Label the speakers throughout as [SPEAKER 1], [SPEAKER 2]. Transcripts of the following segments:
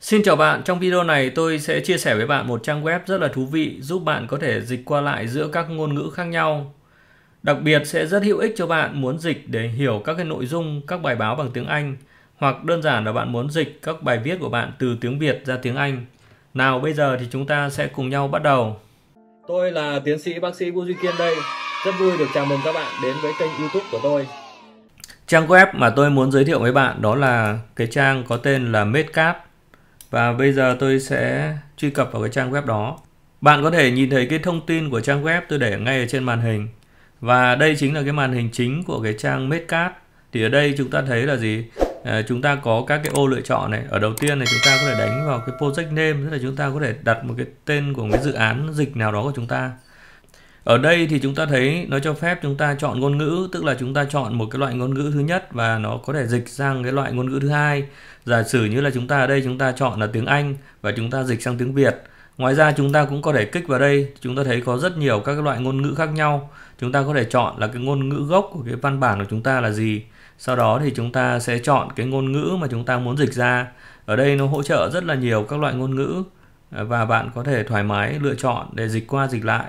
[SPEAKER 1] Xin chào bạn, trong video này tôi sẽ chia sẻ với bạn một trang web rất là thú vị giúp bạn có thể dịch qua lại giữa các ngôn ngữ khác nhau. Đặc biệt sẽ rất hữu ích cho bạn muốn dịch để hiểu các cái nội dung các bài báo bằng tiếng Anh hoặc đơn giản là bạn muốn dịch các bài viết của bạn từ tiếng Việt ra tiếng Anh. Nào bây giờ thì chúng ta sẽ cùng nhau bắt đầu. Tôi là tiến sĩ bác sĩ Vũ Duy Kiên đây. Rất vui được chào mừng các bạn đến với kênh YouTube của tôi. Trang web mà tôi muốn giới thiệu với bạn đó là cái trang có tên là Medcap và bây giờ tôi sẽ truy cập vào cái trang web đó bạn có thể nhìn thấy cái thông tin của trang web tôi để ngay ở trên màn hình và đây chính là cái màn hình chính của cái trang Medcard thì ở đây chúng ta thấy là gì à, chúng ta có các cái ô lựa chọn này ở đầu tiên này chúng ta có thể đánh vào cái project name tức là chúng ta có thể đặt một cái tên của một cái dự án dịch nào đó của chúng ta ở đây thì chúng ta thấy nó cho phép chúng ta chọn ngôn ngữ, tức là chúng ta chọn một cái loại ngôn ngữ thứ nhất và nó có thể dịch sang cái loại ngôn ngữ thứ hai. Giả sử như là chúng ta ở đây chúng ta chọn là tiếng Anh và chúng ta dịch sang tiếng Việt. Ngoài ra chúng ta cũng có thể kích vào đây, chúng ta thấy có rất nhiều các loại ngôn ngữ khác nhau. Chúng ta có thể chọn là cái ngôn ngữ gốc của cái văn bản của chúng ta là gì. Sau đó thì chúng ta sẽ chọn cái ngôn ngữ mà chúng ta muốn dịch ra. Ở đây nó hỗ trợ rất là nhiều các loại ngôn ngữ và bạn có thể thoải mái lựa chọn để dịch qua dịch lại.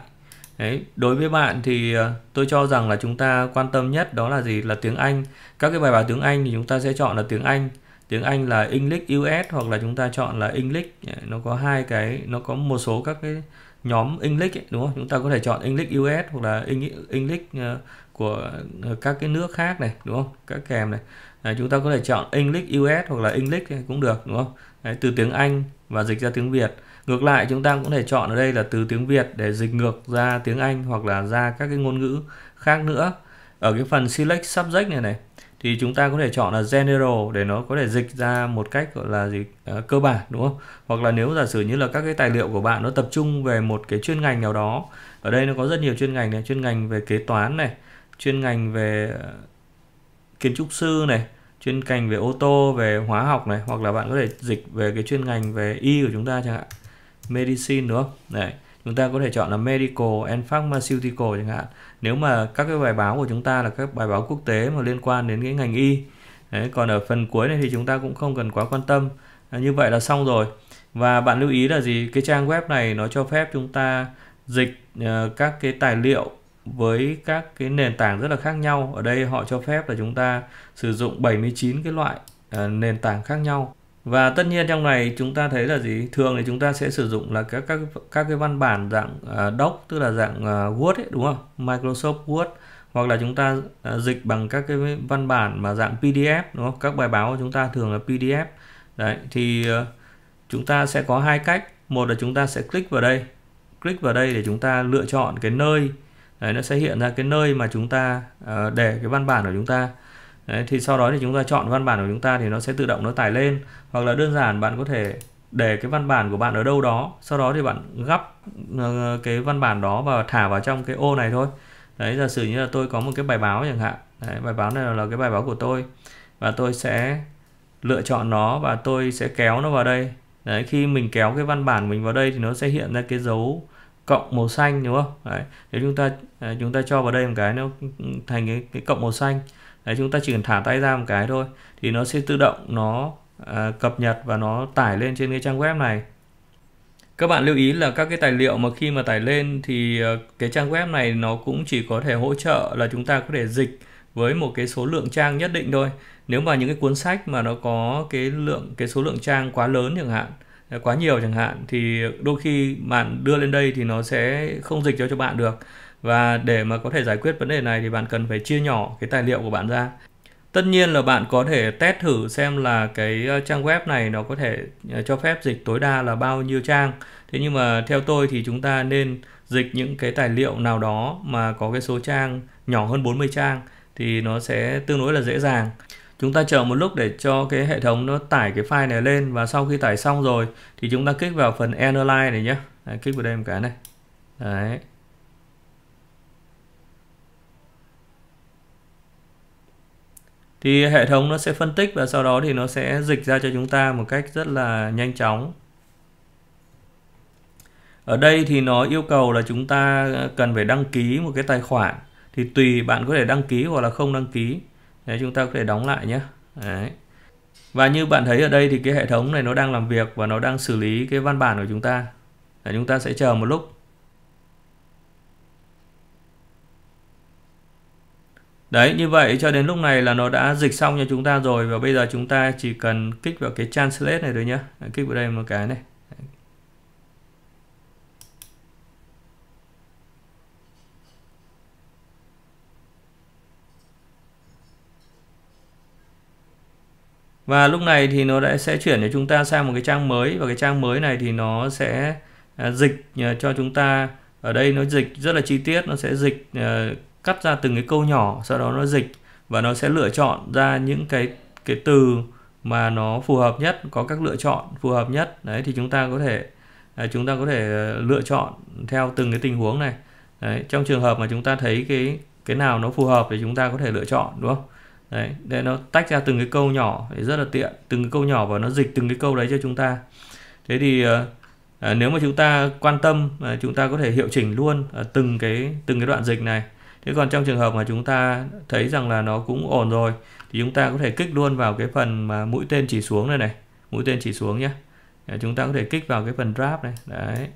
[SPEAKER 1] Đấy, đối với bạn thì ờ, tôi cho rằng là chúng ta quan tâm nhất đó là gì? Là tiếng Anh. Các cái bài báo tiếng Anh thì chúng ta sẽ chọn là tiếng Anh. Tiếng Anh là English US hoặc là chúng ta chọn là English. Nó có hai cái, nó có một số các cái nhóm English ấy, đúng không? Chúng ta có thể chọn English US hoặc là English ờ, của ờ, các cái nước khác này, đúng không? Các kèm này. Đấy, chúng ta có thể chọn English US hoặc là English cũng được, đúng không? Đấy, từ tiếng Anh và dịch ra tiếng Việt ngược lại chúng ta cũng có thể chọn ở đây là từ tiếng Việt để dịch ngược ra tiếng Anh hoặc là ra các cái ngôn ngữ khác nữa ở cái phần select subject này này thì chúng ta có thể chọn là general để nó có thể dịch ra một cách gọi là gì à, cơ bản đúng không hoặc là nếu giả sử như là các cái tài liệu của bạn nó tập trung về một cái chuyên ngành nào đó ở đây nó có rất nhiều chuyên ngành này chuyên ngành về kế toán này chuyên ngành về ờ, kiến trúc sư này chuyên ngành về ô tô về hóa học này hoặc là bạn có thể dịch về cái chuyên ngành về y của chúng ta chẳng hạn medicine nữa này chúng ta có thể chọn là medical and pharmaceutical chẳng hạn nếu mà các cái bài báo của chúng ta là các bài báo quốc tế mà liên quan đến cái ngành y Đấy, còn ở phần cuối này thì chúng ta cũng không cần quá quan tâm à, như vậy là xong rồi và bạn lưu ý là gì cái trang web này nó cho phép chúng ta dịch uh, các cái tài liệu với các cái nền tảng rất là khác nhau ở đây họ cho phép là chúng ta sử dụng 79 cái loại uh, nền tảng khác nhau và tất nhiên trong này chúng ta thấy là gì thường thì chúng ta sẽ sử dụng là các các các cái văn bản dạng uh, doc tức là dạng uh, Word ấy, đúng không Microsoft Word hoặc là chúng ta uh, dịch bằng các cái văn bản mà dạng PDF đúng không các bài báo của chúng ta thường là PDF đấy thì uh, chúng ta sẽ có hai cách một là chúng ta sẽ click vào đây click vào đây để chúng ta lựa chọn cái nơi đấy nó sẽ hiện ra cái nơi mà chúng ta uh, để cái văn bản của chúng ta Đấy, thì sau đó thì chúng ta chọn văn bản của chúng ta thì nó sẽ tự động nó tải lên hoặc là đơn giản bạn có thể để cái văn bản của bạn ở đâu đó sau đó thì bạn gắp ờ, cái văn bản đó và thả vào trong cái ô này thôi đấy giả sử như là tôi có một cái bài báo chẳng hạn đấy, bài báo này là cái bài báo của tôi và tôi sẽ lựa chọn nó và tôi sẽ kéo nó vào đây đấy khi mình kéo cái văn bản mình vào đây thì nó sẽ hiện ra cái dấu cộng màu xanh đúng không đấy nếu chúng ta à, chúng ta cho vào đây một cái nó thành cái, cái cộng màu xanh Đấy, chúng ta chỉ cần thả tay ra một cái thôi thì nó sẽ tự động nó à, cập nhật và nó tải lên trên cái trang web này các bạn lưu ý là các cái tài liệu mà khi mà tải lên thì ờ, cái trang web này nó cũng chỉ có thể hỗ trợ là chúng ta có thể dịch với một cái số lượng trang nhất định thôi nếu mà những cái cuốn sách mà nó có cái lượng cái số lượng trang quá lớn chẳng hạn quá nhiều chẳng hạn thì đôi khi bạn đưa lên đây thì nó sẽ không dịch cho cho bạn được và để mà có thể giải quyết vấn đề này thì bạn cần phải chia nhỏ cái tài liệu của bạn ra tất nhiên là bạn có thể test thử xem là cái ờ, trang web này nó có thể ờ, cho phép dịch tối đa là bao nhiêu trang thế nhưng mà theo tôi thì chúng ta nên dịch những cái tài liệu nào đó mà có cái số trang nhỏ hơn 40 trang thì nó sẽ tương đối là dễ dàng chúng ta chờ một lúc để cho cái hệ thống nó tải cái file này lên và sau khi tải xong rồi thì chúng ta kích vào phần analyze này nhé Đấy, kích vào đây một cái này Đấy. thì hệ thống nó sẽ phân tích và sau đó thì nó sẽ dịch ra cho chúng ta một cách rất là nhanh chóng ở đây thì nó yêu cầu là chúng ta cần phải đăng ký một cái tài khoản thì tùy bạn có thể đăng ký hoặc là không đăng ký Đấy, chúng ta có thể đóng lại nhé Đấy. và như bạn thấy ở đây thì cái hệ thống này nó đang làm việc và nó đang xử lý cái văn bản của chúng ta Đấy, chúng ta sẽ chờ một lúc Đấy như vậy cho đến lúc này là nó đã dịch xong cho chúng ta rồi và bây giờ chúng ta chỉ cần kích vào cái translate này thôi nhé kích vào đây một cái này Và lúc này thì nó đã sẽ chuyển cho chúng ta sang một cái trang mới và cái trang mới này thì nó sẽ à, dịch à, cho chúng ta ở đây nó dịch rất là chi tiết nó sẽ dịch à, cắt ra từng cái câu nhỏ sau đó nó dịch và nó sẽ lựa chọn ra những cái cái từ mà nó phù hợp nhất có các lựa chọn phù hợp nhất đấy thì chúng ta có thể à, chúng ta có thể à, lựa chọn theo từng cái tình huống này đấy, trong trường hợp mà chúng ta thấy cái cái nào nó phù hợp thì chúng ta có thể lựa chọn đúng không đấy để nó tách ra từng cái câu nhỏ thì rất là tiện từng cái câu nhỏ và nó dịch từng cái câu đấy cho chúng ta thế thì à, à nếu mà chúng ta quan tâm à, chúng ta có thể hiệu chỉnh luôn à, từng cái từng cái đoạn dịch này thế còn trong trường hợp mà chúng ta thấy rằng là nó cũng ổn rồi thì chúng ta có thể kích luôn vào cái phần mà mũi tên chỉ xuống này này mũi tên chỉ xuống nhé chúng ta có thể kích vào cái phần draft này đấy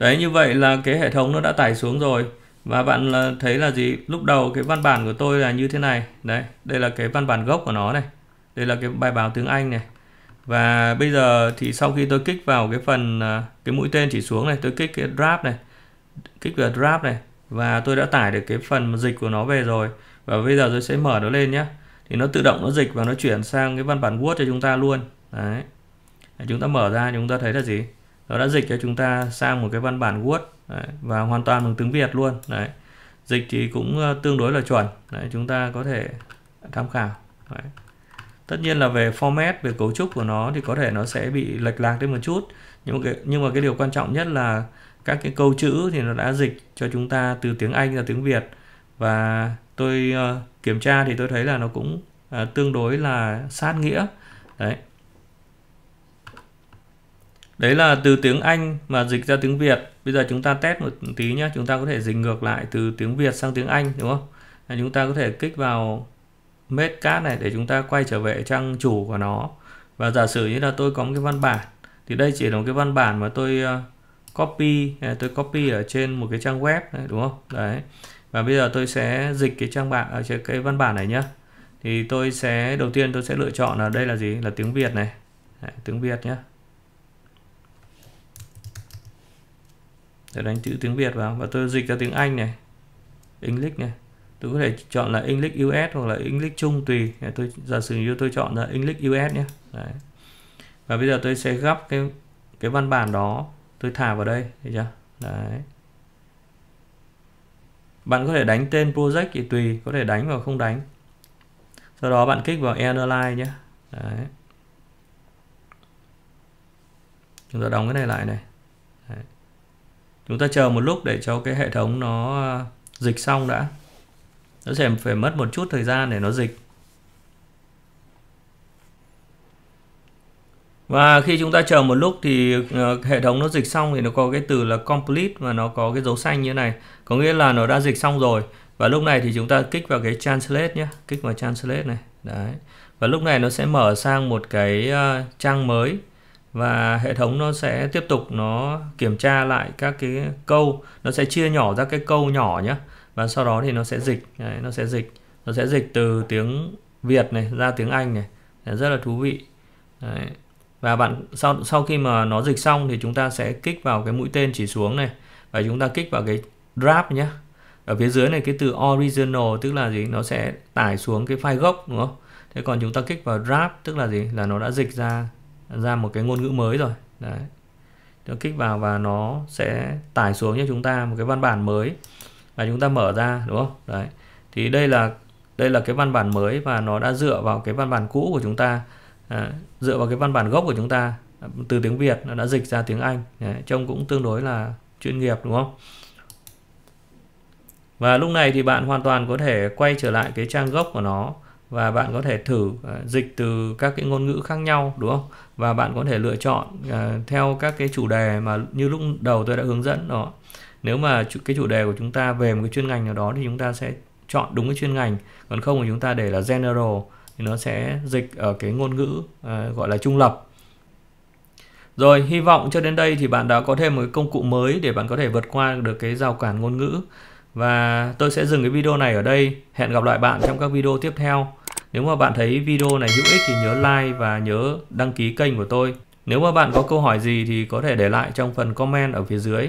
[SPEAKER 1] Đấy như vậy là cái hệ thống nó đã tải xuống rồi và bạn thấy là gì lúc đầu cái văn bản của tôi là như thế này đấy đây là cái văn bản gốc của nó này đây là cái bài báo tiếng Anh này và bây giờ thì sau khi tôi kích vào cái phần à, cái mũi tên chỉ xuống này tôi kích cái draft này kích vào draft này và tôi đã tải được cái phần dịch của nó về rồi và bây giờ tôi sẽ mở nó lên nhé thì nó tự động nó dịch và nó chuyển sang cái văn bản Word cho chúng ta luôn đấy chúng ta mở ra chúng ta thấy là gì nó đã dịch cho chúng ta sang một cái văn bản Word đấy. và hoàn toàn bằng tiếng Việt luôn đấy dịch thì cũng à, tương đối là chuẩn đấy chúng ta có thể tham khảo đấy tất nhiên là về format về cấu trúc của nó thì có thể nó sẽ bị lệch lạc thêm một chút nhưng mà cái, nhưng mà cái điều quan trọng nhất là các cái câu chữ thì nó đã dịch cho chúng ta từ tiếng Anh ra tiếng Việt và tôi uh, kiểm tra thì tôi thấy là nó cũng uh, tương đối là sát nghĩa đấy đấy là từ tiếng Anh mà dịch ra tiếng Việt bây giờ chúng ta test một tí nhé chúng ta có thể dịch ngược lại từ tiếng Việt sang tiếng Anh đúng không chúng ta có thể kích vào metcad này để chúng ta quay trở về trang chủ của nó và giả sử như là tôi có một cái văn bản thì đây chỉ là một cái văn bản mà tôi ờ, copy à, tôi copy ở trên một cái trang web đúng không đấy và bây giờ tôi sẽ dịch cái trang bạc ở trên à, cái văn bản này nhá thì tôi sẽ đầu tiên tôi sẽ lựa chọn là đây là gì là tiếng Việt này đấy, tiếng Việt nhá để đánh chữ tiếng Việt vào và tôi dịch ra tiếng Anh này English này tôi có thể chọn là English US hoặc là English chung tùy tôi giả sử như tôi chọn là English US nhé Đấy. và bây giờ tôi sẽ gấp cái cái văn bản đó tôi thả vào đây thấy chưa Đấy. bạn có thể đánh tên project thì tùy có thể đánh hoặc không đánh sau đó bạn kích vào Analyze nhé Đấy. chúng ta đóng cái này lại này Đấy. chúng ta chờ một lúc để cho cái hệ thống nó à, dịch xong đã nó sẽ phải mất một chút thời gian để nó dịch và khi chúng ta chờ một lúc thì ờ, hệ thống nó dịch xong thì nó có cái từ là complete và nó có cái dấu xanh như thế này có nghĩa là nó đã dịch xong rồi và lúc này thì chúng ta kích vào cái translate nhé kích vào translate này đấy và lúc này nó sẽ mở sang một cái ờ, trang mới và hệ thống nó sẽ tiếp tục nó kiểm tra lại các cái câu nó sẽ chia nhỏ ra cái câu nhỏ nhé và sau đó thì nó sẽ dịch đấy, nó sẽ dịch nó sẽ dịch từ tiếng Việt này ra tiếng Anh này đấy, rất là thú vị đấy. và bạn sau sau khi mà nó dịch xong thì chúng ta sẽ kích vào cái mũi tên chỉ xuống này và chúng ta kích vào cái drop nhé ở phía dưới này cái từ original tức là gì nó sẽ tải xuống cái file gốc đúng không thế còn chúng ta kích vào draft tức là gì là nó đã dịch ra ra một cái ngôn ngữ mới rồi đấy nó kích vào và nó sẽ tải xuống cho chúng ta một cái văn bản mới và chúng ta mở ra đúng không đấy thì đây là đây là cái văn bản mới và nó đã dựa vào cái văn bản cũ của chúng ta à, dựa vào cái văn bản gốc của chúng ta từ tiếng Việt nó đã dịch ra tiếng Anh đấy, trông cũng tương đối là chuyên nghiệp đúng không và lúc này thì bạn hoàn toàn có thể quay trở lại cái trang gốc của nó và bạn có thể thử à, dịch từ các cái ngôn ngữ khác nhau đúng không và bạn có thể lựa chọn à, theo các cái chủ đề mà như lúc đầu tôi đã hướng dẫn đó nếu mà cái chủ đề của chúng ta về một cái chuyên ngành nào đó thì chúng ta sẽ chọn đúng cái chuyên ngành còn không thì chúng ta để là general thì nó sẽ dịch ở cái ngôn ngữ uh, gọi là trung lập rồi hy vọng cho đến đây thì bạn đã có thêm một cái công cụ mới để bạn có thể vượt qua được cái rào cản ngôn ngữ và tôi sẽ dừng cái video này ở đây hẹn gặp lại bạn trong các video tiếp theo nếu mà bạn thấy video này hữu ích thì nhớ like và nhớ đăng ký kênh của tôi nếu mà bạn có câu hỏi gì thì có thể để lại trong phần comment ở phía dưới